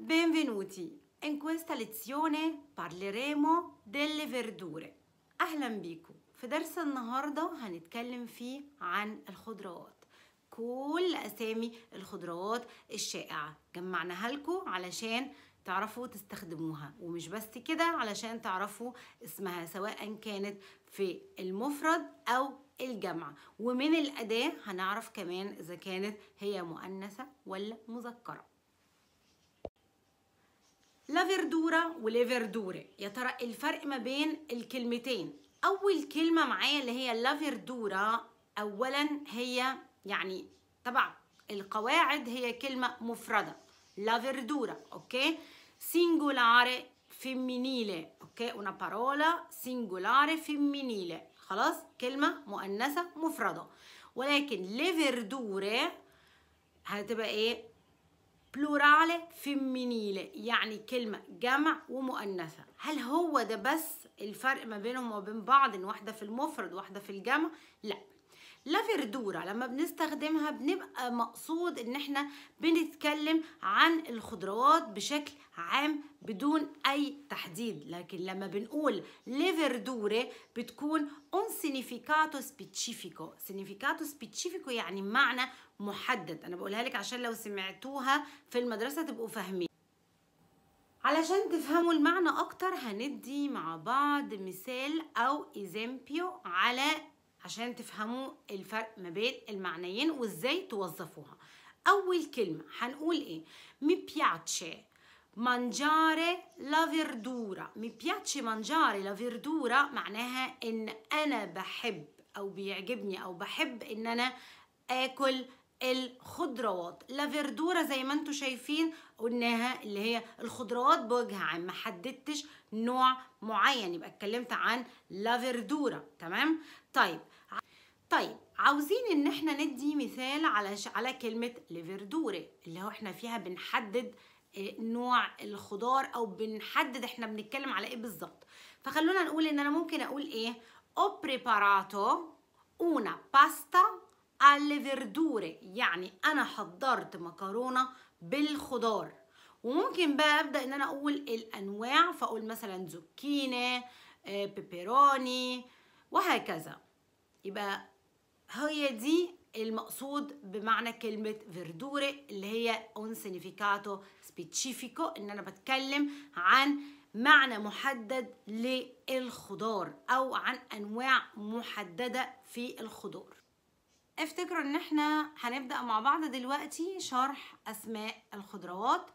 Benvenuti! In questa lezione parleremo delle verdure أهلا بيكم في درس النهاردة هنتكلم فيه عن الخضروات كل أسامي الخضروات الشائعة جمعناها لكم علشان تعرفوا تستخدموها ومش بس كده علشان تعرفوا اسمها سواء كانت في المفرد أو الجمع ومن الأداة هنعرف كمان إذا كانت هي مؤنثة ولا مذكرة لا فيردورا ولا فيردوري يا ترى الفرق ما بين الكلمتين اول كلمه معايا اللي هي لا فيردورا اولا هي يعني تبع القواعد هي كلمه مفرده لا فيردورا اوكي سينجولاري فيمينيلي اوكي una بارولا singolare فيمينيلي خلاص كلمه مؤنثه مفرده ولكن لي فيردوري هتبقى ايه بلورالة فيمينيلي يعني كلمة جمع ومؤنثة هل هو ده بس الفرق ما بينهم وما بين بعض ان واحدة في المفرد واحدة في الجمع؟ لا لا فردورة لما بنستخدمها بنبقى مقصود ان احنا بنتكلم عن الخضروات بشكل عام بدون اي تحديد لكن لما بنقول ليفردوره بتكون un significato specifico significato specifico يعني معنى محدد انا بقولها لك عشان لو سمعتوها في المدرسة تبقوا فاهمين علشان تفهموا المعنى اكتر هندي مع بعض مثال او ايزامبيو على عشان تفهموا الفرق ما بين المعنيين وازاي توظفوها اول كلمه هنقول ايه مي بياتشي مانجاري لا فيردورا مي بياتشي مانجاري لا فيردورا معناها ان انا بحب او بيعجبني او بحب ان انا اكل الخضروات لا فيردورا زي ما انتم شايفين قلناها اللي هي الخضروات بوجه عام ما حددتش نوع معين يبقى اتكلمت عن لا فيردورا تمام طيب طيب عاوزين ان احنا ندي مثال على على كلمه ليفردوري اللي هو احنا فيها بنحدد آه، نوع الخضار او بنحدد احنا بنتكلم على ايه بالظبط فخلونا نقول ان انا ممكن اقول ايه او بريباراتو اونا باستا alle verdure يعني انا حضرت مكرونه بالخضار وممكن بقى ابدا ان انا اقول الانواع فاقول مثلا زكينه آه، بيبروني وهكذا يبقى هي دي المقصود بمعنى كلمة فيردوري اللي هي اون سينيفيكاتو سبيتشيفيكو ان انا بتكلم عن معنى محدد للخضار او عن انواع محددة في الخضار افتكروا ان احنا هنبدأ مع بعض دلوقتي شرح اسماء الخضروات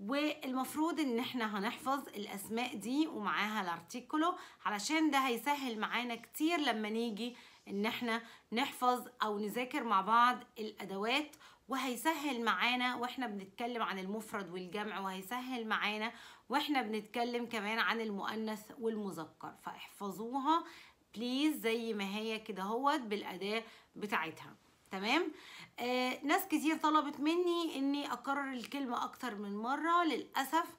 والمفروض ان احنا هنحفظ الاسماء دي ومعاها الارتيكولو علشان ده هيسهل معانا كتير لما نيجي ان احنا نحفظ او نذاكر مع بعض الادوات وهيسهل معانا واحنا بنتكلم عن المفرد والجمع وهيسهل معانا واحنا بنتكلم كمان عن المؤنث والمذكر فاحفظوها بليز زي ما هي كده اهوت بالاداه بتاعتها تمام آه ناس كتير طلبت مني اني اكرر الكلمه اكتر من مره للاسف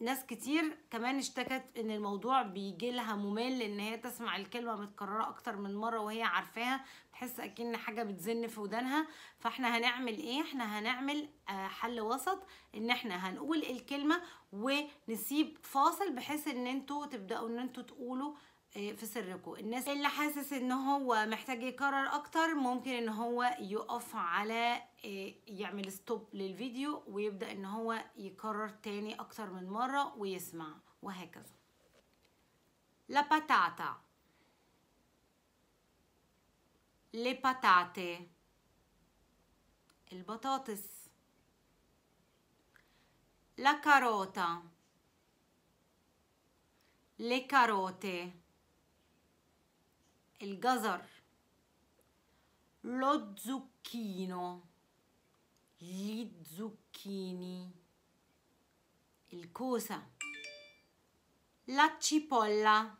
ناس كتير كمان اشتكت ان الموضوع بيجي لها ممل ان هي تسمع الكلمه متكرره اكتر من مره وهي عارفاها تحس اكن حاجه بتزن في ودانها فاحنا هنعمل ايه احنا هنعمل آه، حل وسط ان احنا هنقول الكلمه ونسيب فاصل بحيث ان انتوا تبداوا ان انتوا تقولوا إيه، في سركو الناس اللي حاسس ان هو محتاج يكرر اكتر ممكن ان هو يقف على إيه، يعمل ستوب للفيديو ويبدا ان هو يكرر تاني اكتر من مره ويسمع وهكذا لا باتاتا لي باتاتي البطاطس لا كاروتا لي كاروتي il الجزر lo zucchino gli zucchini il cosa la cipolla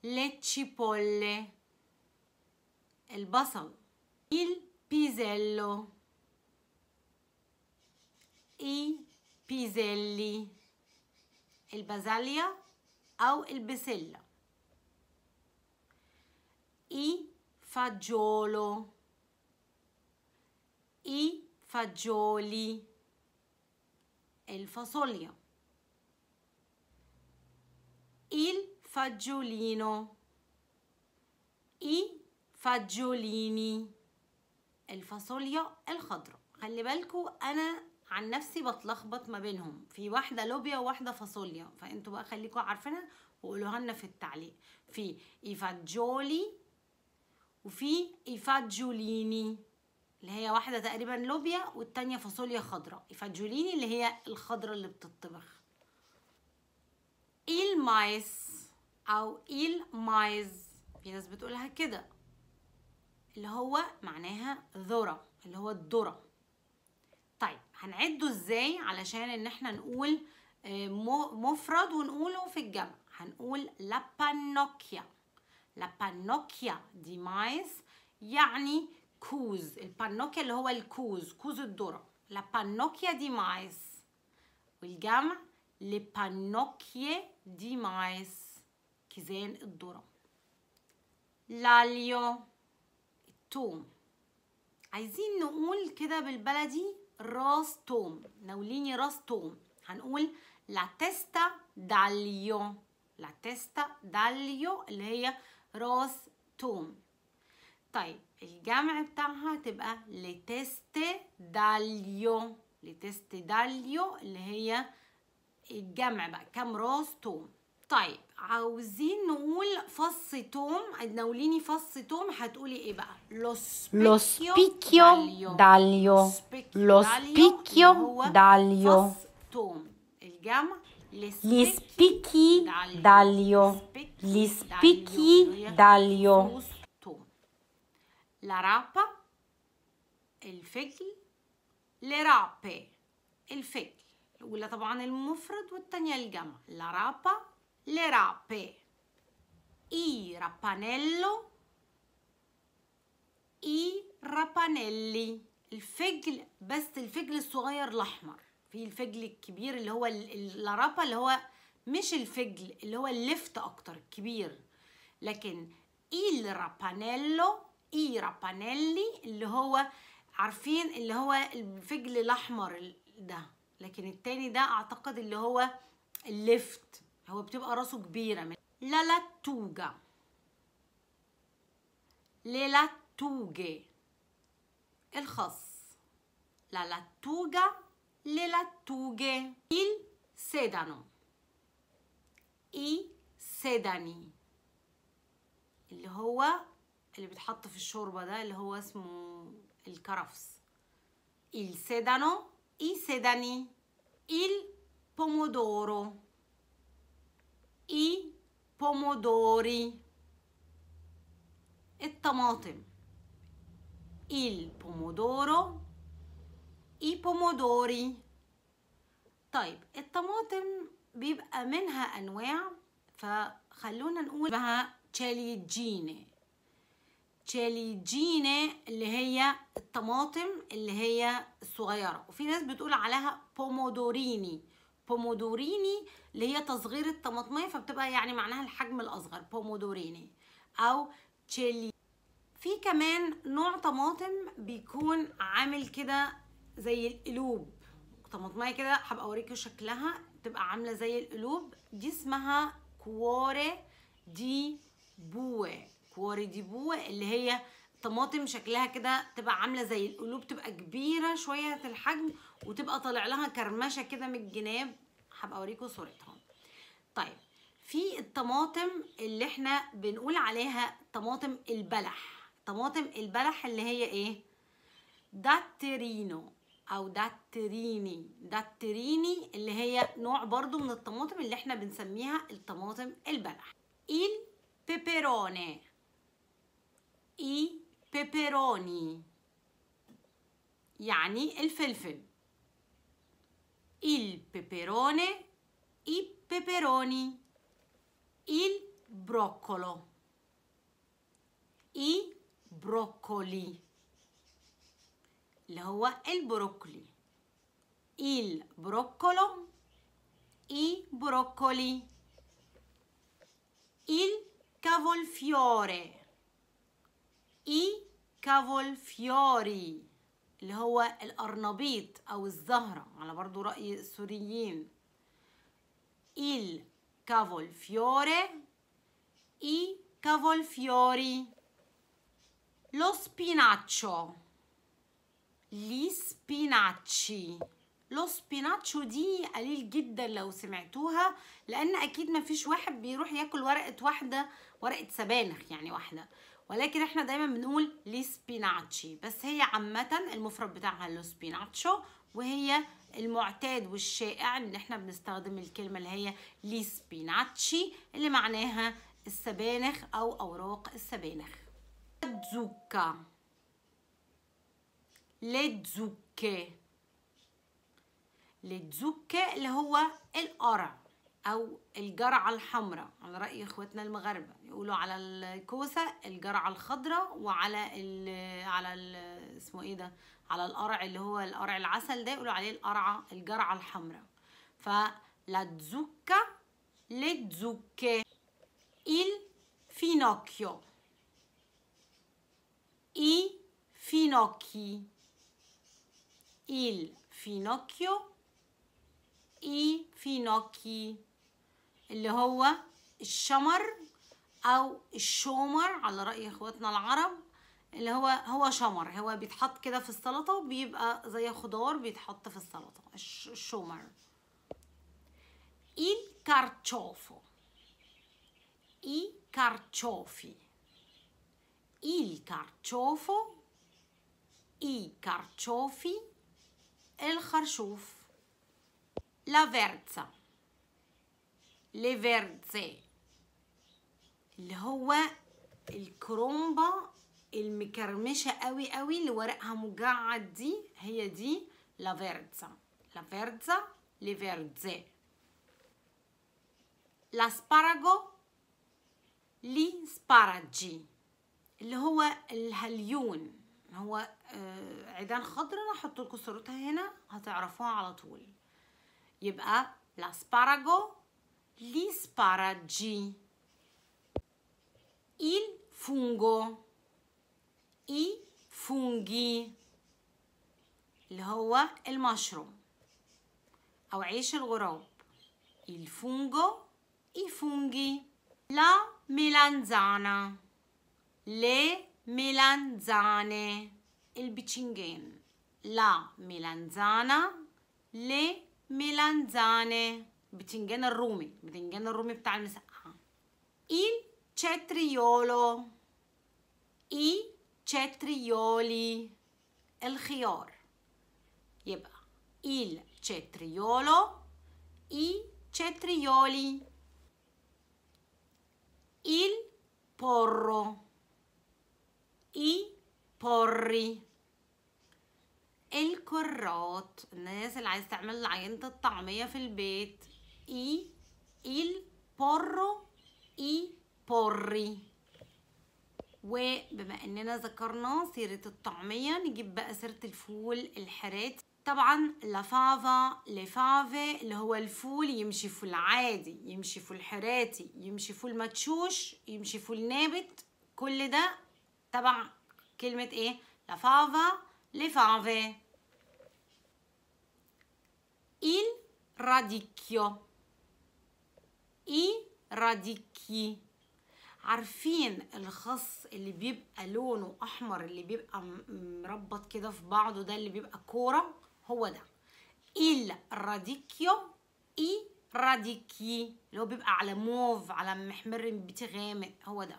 le cipolle il basal il pisello i piselli il basalia o il besella i fagiolo i fagioli الفاصوليا il fagiolino i fagiolini الفاصوليا الخضراء e خلي بالكو انا عن نفسي بتلخبط ما بينهم في واحده لوبيا وواحده فاصوليا فانتوا بقى خليكو عارفينها وقولوها لنا في التعليق في i fagioli وفي ايفاجوليني اللي هي واحدة تقريبا لوبيا والتانية فاصوليا خضراء ايفاجوليني اللي هي الخضراء اللي بتطبخ مايس أو مايز في ناس بتقولها كده اللي هو معناها ذرة اللي هو الذرة طيب هنعده ازاي علشان ان احنا نقول آه، مفرد ونقوله في الجمع هنقول لابانوكيا لبانوكيا دي مايز يعني كوز البانوكيا اللي هو الكوز كوز الذرة لبانوكيا دي مايز والجمع لبانوكيا دي مايز كزان الذرة لاليو التوم عايزين نقول كده بالبلدي راس توم ناوليني راس توم هنقول لا تيستا داليو لا تيستا داليو اللي هي راس توم طيب الجمع بتاعها تبقى لتست داليو لتست داليو اللي هي الجمع بقى كام راس توم طيب عاوزين نقول فص توم ناوليني فص توم هتقولي ايه بقى لوس بيكيو داليو لوس بيكيو داليو فص توم الجمع Gli spicchi d'aglio. Gli spicchi d'aglio. La rapa, الفجل لرابي الفجل الأولى طبعا المفرد والثانية الجمع لا رابا لرابي i رابانيلو إي رابانيلي الفجل بس الفجل الصغير الأحمر في الفجل الكبير اللي هو اللرابة اللي هو مش الفجل اللي هو الليفت اكتر الكبير لكن ايل رابانيلو اي رابانيلي اللي هو عارفين اللي هو الفجل الاحمر ده لكن التاني ده اعتقد اللي هو الليفت هو بتبقى راسه كبيره لا لا توجا ليلا توجي الخص لا لا توجا le lattughe, il sedano, i sedani اللي هو اللي بيتحط في الشوربة ده اللي هو اسمه الكرفس il sedano, i sedani, il pomodoro, i pomodori, الطماطم il pomodoro اي بومودوري طيب الطماطم بيبقى منها انواع فخلونا نقول بها تشالي جيني تشالي جيني اللي هي الطماطم اللي هي الصغيره وفي ناس بتقول عليها بومودوريني بومودوريني اللي هي تصغير الطماطميه فبتبقى يعني معناها الحجم الاصغر بومودوريني او تشيلي في كمان نوع طماطم بيكون عامل كده زي القلوب طماطمايه كده هبقى اوريكي شكلها تبقى عامله زي القلوب دي اسمها كواري دي بوه كواري دي بوه اللي هي طماطم شكلها كده تبقى عامله زي القلوب تبقى كبيره شويه الحجم وتبقى طالع لها كرمشه كده من الجناب هبقى اوريكم صورتها طيب في الطماطم اللي احنا بنقول عليها طماطم البلح طماطم البلح اللي هي ايه داترينو او داتريني داتريني اللي هي نوع برضو من الطماطم اللي احنا بنسميها الطماطم البلح il peperone i peperoni يعني الفلفل il peperone i peperoni il broccolo i broccoli اللي هو البروكلي إيل بروكولو إي بروكولي إيل فيوري إي كافول فيوري اللي هو الأرنبيط أو الزهرة على برضو رأي السوريين إيل فيوري إي كافول فيوري لو سبيناتشو لي سبيناتشي لو سبيناتشو دي قليل جدا لو سمعتوها لان اكيد ما فيش واحد بيروح ياكل ورقه واحده ورقه سبانخ يعني واحده ولكن احنا دايما بنقول لي سبيناتشي بس هي عامه المفرد بتاعها لو سبيناتشو وهي المعتاد والشائع ان احنا بنستخدم الكلمه اللي هي لي سبيناتشي اللي معناها السبانخ او اوراق السبانخ زوكا le zucche zucche اللي هو القرع أو الجرعة الحمراء على رأي إخواتنا المغاربة يقولوا على الكوسة الجرعة الخضراء وعلى ال على ال اسمه إيه ده على القرع اللي هو القرع العسل ده يقولوا عليه القرعة الجرعة الحمراء فلاتزوكا لتزوكة il finocchio i finocchi il finocchio i فينوكي اللي هو الشمر او الشومر على راي اخواتنا العرب اللي هو هو شمر هو بيتحط كده في السلطه وبيبقى زي خضار بيتحط في السلطه الشومر il carciofo i carciofi il carciofo i carciofi الخرشوف لا فيرتسا لي اللي هو الكرومبا المكرمشه قوي قوي اللي ورقها مجعد دي هي دي لا فيرتسا لا فيرتسا لي فيرتسي الاسباراغو لي سباراجي اللي هو الهليون هو عيدان آه، خضراء انا هحط لكم صورتها هنا هتعرفوها على طول يبقى لاسبارجو ليسباراجي sparagi il fungo i funghi اللي هو المشروم او عيش الغراب il fungo i funghi la melanzana le melanzane il bicinghen, la melanzana, le melanzane, بتنجان rumi, بتنجان rumi بتاع المسقعة ah. il cetriolo i cetrioli الخيار يبقى il cetriolo i cetrioli il porro i porri الكرات الناس اللي عايز تعمل عينة الطعمية في البيت اي ال بورو اي بوري وبما اننا ذكرنا سيرة الطعمية نجيب بقى سيرة الفول الحراتي طبعا لفافا لفافي اللي هو الفول يمشي فول عادي يمشي فول حراتي يمشي فول متشوش يمشي فول نابت كل ده تبع كلمة ايه لفافا le fave il radicchio i radicchi عارفين الخص اللي بيبقى لونه احمر اللي بيبقى مربط كده في بعضه ده اللي بيبقى كوره هو ده إل راديكيو إي راديكي اللي هو بيبقى على موف على محمر بتغامق هو ده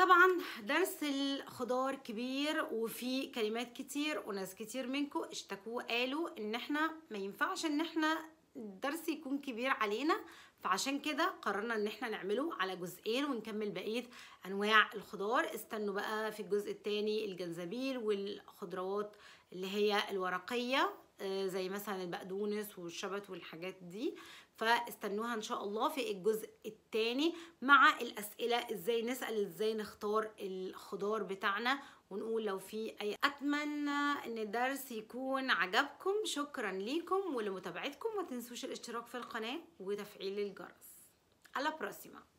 طبعا درس الخضار كبير وفي كلمات كتير وناس كتير منكم اشتكوا قالوا ان احنا ما ينفعش ان احنا الدرس يكون كبير علينا فعشان كده قررنا ان احنا نعمله على جزئين ونكمل بقيه انواع الخضار استنوا بقى في الجزء الثاني الجنزبيل والخضروات اللي هي الورقيه زي مثلا البقدونس والشبت والحاجات دي فاستنوها ان شاء الله في الجزء الثاني مع الاسئله ازاي نسال ازاي نختار الخضار بتاعنا ونقول لو في اي اتمنى ان الدرس يكون عجبكم شكرا ليكم ولمتابعتكم ما تنسوش الاشتراك في القناه وتفعيل الجرس على بروسيما